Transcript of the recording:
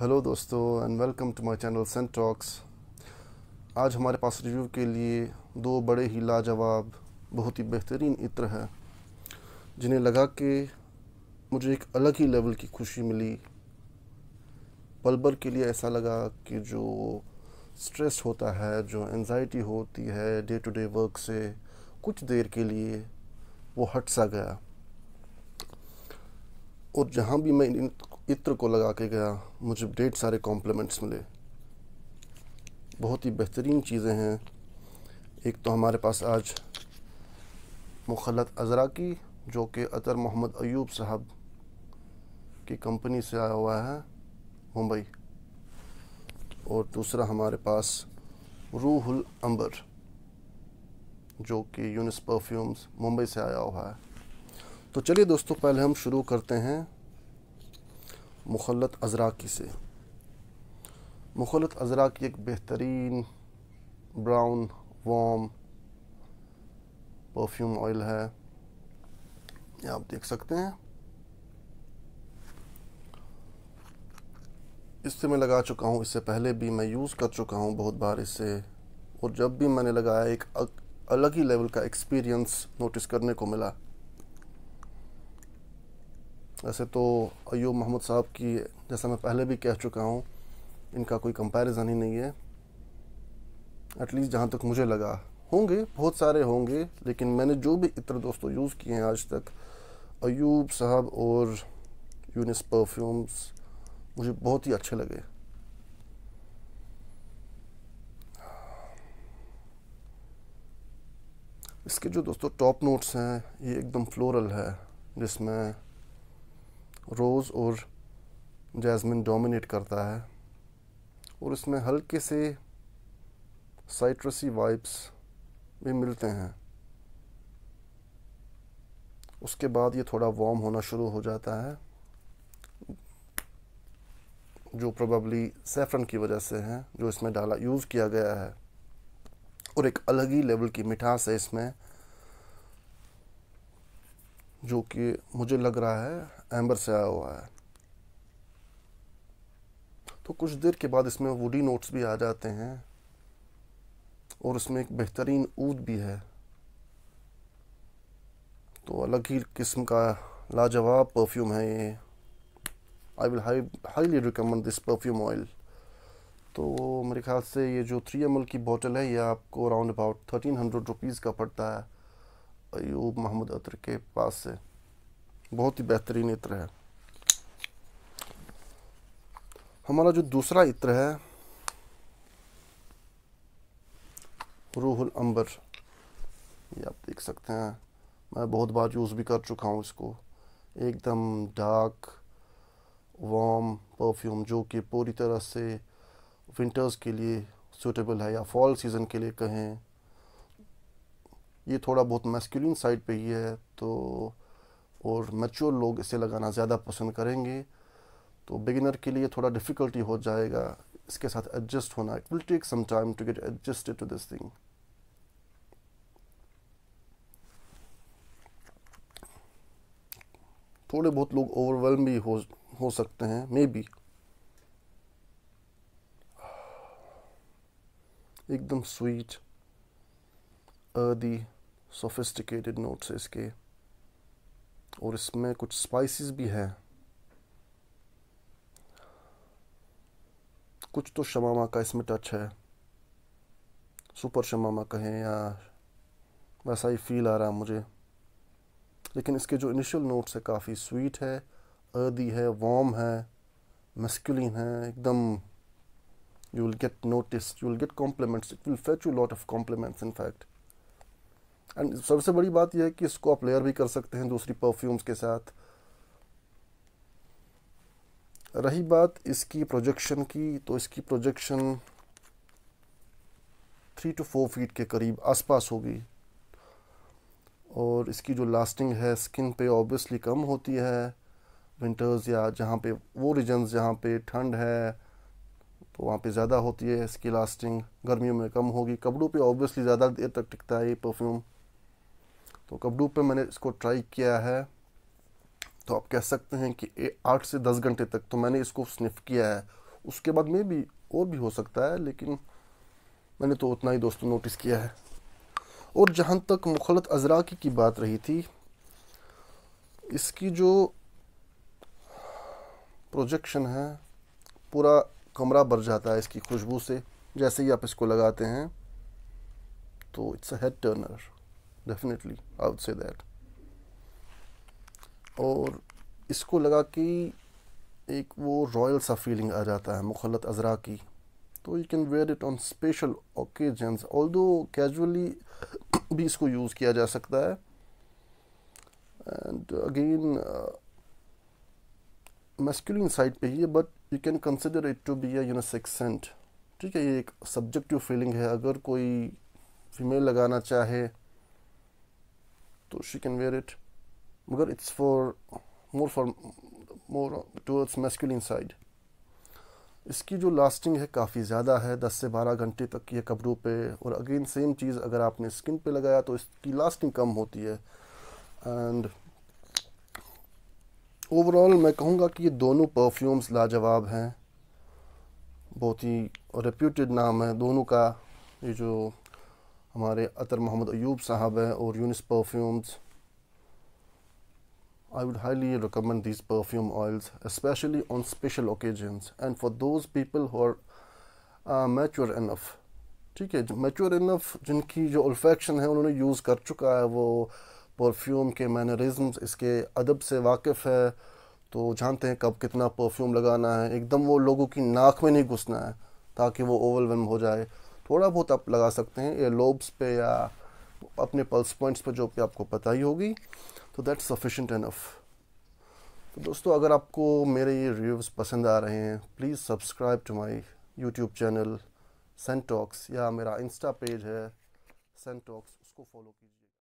hello दोस्तों and welcome to my channel scent talks आज हमारे पास रिव्यू के लिए दो बड़े ही लाजवाब बहुत ही बेहतरीन इत्र हैं जिन्हें लगा के मुझे एक अलग ही लेवल की खुशी मिली पलबर के लिए ऐसा लगा कि जो स्ट्रेस होता है जो एनजाइटी होती है डे टू डे वर्क से कुछ देर के लिए वो हट सा गया और जहाँ भी मैं इन इत्र को लगा के गया मुझे डेढ़ सारे कॉम्प्लीमेंट्स मिले बहुत ही बेहतरीन चीज़ें हैं एक तो हमारे पास आज मुखलत अजरा की जो कि अतर मोहम्मद अयूब साहब की कंपनी से आया हुआ है मुंबई और दूसरा हमारे पास रूहुल अंबर जो कि यूनिस परफ्यूम्स मुंबई से आया हुआ है तो चलिए दोस्तों पहले हम शुरू करते हैं मुखलत अजराकी से मुखलत अजराकी एक बेहतरीन ब्राउन वार्म परफ्यूम ऑयल है ये आप देख सकते हैं इससे मैं लगा चुका हूँ इससे पहले भी मैं यूज़ कर चुका हूँ बहुत बार इससे और जब भी मैंने लगाया एक अलग ही लेवल का एक्सपीरियंस नोटिस करने को मिला वैसे तो अयूब महमूद साहब की जैसा मैं पहले भी कह चुका हूँ इनका कोई कंपैरिजन ही नहीं है एटलीस्ट जहाँ तक मुझे लगा होंगे बहुत सारे होंगे लेकिन मैंने जो भी इतर दोस्तों यूज़ किए हैं आज तक अयूब साहब और यूनिस परफ्यूम्स मुझे बहुत ही अच्छे लगे इसके जो दोस्तों टॉप नोट्स हैं ये एकदम फ्लोरल है जिसमें रोज़ और जैस्मिन डोमिनेट करता है और इसमें हल्के से साइट्रसी वाइब्स भी मिलते हैं उसके बाद ये थोड़ा वार्म होना शुरू हो जाता है जो प्रोबेबली सेफ्रन की वजह से है जो इसमें डाला यूज़ किया गया है और एक अलग ही लेवल की मिठास है इसमें जो कि मुझे लग रहा है एम्बर से आया हुआ है तो कुछ देर के बाद इसमें वुडी नोट्स भी आ जाते हैं और इसमें एक बेहतरीन ऊद भी है तो अलग ही किस्म का लाजवाब परफ्यूम है ये I will high highly recommend this perfume oil तो मेरे ख्याल से ये जो थ्री एम की बोतल है ये आपको around about thirteen hundred rupees का पड़ता है अयूब महमूद अतर के पास से बहुत ही बेहतरीन इत्र है हमारा जो दूसरा इत्र है रूहुल अंबर ये आप देख सकते हैं मैं बहुत बार यूज़ भी कर चुका हूँ इसको एकदम डार्क वार्म परफ्यूम जो कि पूरी तरह से विंटर्स के लिए सूटेबल है या फॉल सीज़न के लिए कहें ये थोड़ा बहुत मैस्कुलिन साइड पे ही है तो और मैच्योर लोग इसे लगाना ज़्यादा पसंद करेंगे तो बिगिनर के लिए थोड़ा डिफ़िकल्टी हो जाएगा इसके साथ एडजस्ट होना it will take some time to get adjusted to this thing थोड़े बहुत लोग ओवरवेलम भी हो हो सकते हैं मे बी एकदम स्वीट अदी सोफिस्टिकेटेड नोट्स है इसके और इसमें कुछ स्पाइसेस भी हैं कुछ तो शमामा का इसमें टच है सुपर शमामा कहें या वैसा ही फील आ रहा है मुझे लेकिन इसके जो इनिशियल नोट्स है काफ़ी स्वीट है अर्दी है वार्म है मस्कुलिन है एकदम you will get notice you will get compliments it will fetch you lot of compliments in fact and सबसे बड़ी बात यह है कि इसको आप लेयर भी कर सकते हैं दूसरी परफ्यूम्स के साथ रही बात इसकी प्रोजेक्शन की तो इसकी projection three two four feet के करीब आसपास होगी और इसकी जो लास्टिंग है स्किन पे ऑब्वियसली कम होती है विंटर्स या जहाँ पे वो रीजन्स जहाँ पे ठंड है तो वहाँ पे ज़्यादा होती है इसकी लास्टिंग गर्मियों में कम होगी कपड़ों पे ऑब्वियसली ज़्यादा देर तक टिकता है ये परफ्यूम तो कबडू पे मैंने इसको ट्राई किया है तो आप कह सकते हैं कि आठ से दस घंटे तक तो मैंने इसको स्निफ किया है उसके बाद में भी और भी हो सकता है लेकिन मैंने तो उतना ही दोस्तों नोटिस किया है और जहाँ तक मुखलत अजरा की, की बात रही थी इसकी जो प्रोजेक्शन है पूरा कमरा भर जाता है इसकी खुशबू से जैसे ही आप इसको लगाते हैं तो it's a head turner definitely I would say that और इसको लगा कि एक वो रॉयल सा फीलिंग आ जाता है मुखलत अजरा की तो you can wear it on special occasions although casually भी इसको यूज़ किया जा सकता है एंड अगेन मस्कुलिन साइड पे ही है but you can consider it to be a unisex scent ठीक है ये एक सब्जेक्टिव फीलिंग है अगर कोई फीमेल लगाना चाहे तो शी कैन wear इट मगर it's for more for more towards masculine side इसकी जो लास्टिंग है काफ़ी ज़्यादा है दस से बारह घंटे तक ये कपड़ों पे और अगेन सेम चीज़ अगर आपने स्किन पे लगाया तो इसकी लास्टिंग कम होती है एंड ओवरऑल मैं कहूँगा कि ये दोनों परफ्यूम्स लाजवाब हैं बहुत ही रेप्यूटेड नाम है दोनों का ये जो हमारे अतर मोहम्मद अयूब साहब हैं और Yunis perfumes I would highly recommend these perfume oils especially on special occasions and for those people who are uh, enough ठीक है मेच्योर इनफ जिनकी जो ओल्फेक्शन है उन्होंने यूज़ कर चुका है वो परफ्यूम के मैनरिज्म इसके अदब से वाकिफ़ है तो जानते हैं कब कितना परफ्यूम लगाना है एकदम वो लोगों की नाक में नहीं घुसना है ताकि वो ओवरवेलम हो जाए थोड़ा बहुत आप लगा सकते हैं या लोब्स पे या अपने पल्स पॉइंट्स पर जो भी आपको पता ही होगी तो दैट सफिशेंट एनफ तो दोस्तों अगर आपको मेरे ये रिव्यूज़ पसंद आ रहे हैं please subscribe to my YouTube channel scent talks या मेरा इंस्टा पेज है सेंटॉक्स उसको फॉलो कीजिए